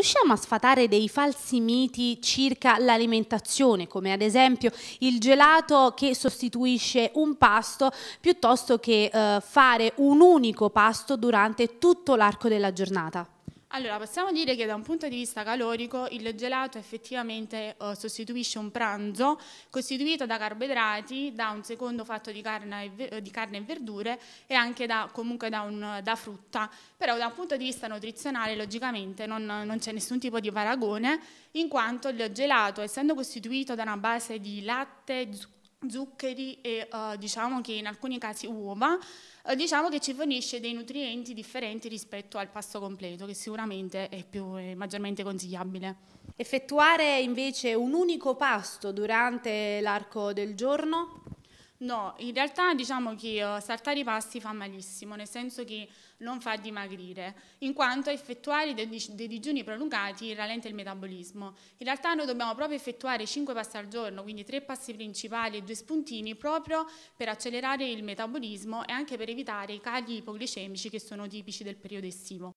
riusciamo a sfatare dei falsi miti circa l'alimentazione, come ad esempio il gelato che sostituisce un pasto piuttosto che eh, fare un unico pasto durante tutto l'arco della giornata? Allora, possiamo dire che da un punto di vista calorico il gelato effettivamente eh, sostituisce un pranzo costituito da carboidrati, da un secondo fatto di carne e, di carne e verdure e anche da, comunque da, un, da, frutta. Però da un punto di vista nutrizionale logicamente non, non c'è nessun tipo di paragone in quanto il gelato, essendo costituito da una base di latte, zucchero, zuccheri e eh, diciamo che in alcuni casi uova, eh, diciamo che ci fornisce dei nutrienti differenti rispetto al pasto completo, che sicuramente è, più, è maggiormente consigliabile. Effettuare invece un unico pasto durante l'arco del giorno? No, in realtà diciamo che eh, saltare i pasti fa malissimo, nel senso che non fa dimagrire, in quanto effettuare dei digiuni prolungati rallenta il metabolismo. In realtà noi dobbiamo proprio effettuare 5 passi al giorno, quindi 3 passi principali e 2 spuntini, proprio per accelerare il metabolismo e anche per evitare i cali ipoglicemici che sono tipici del periodo estivo.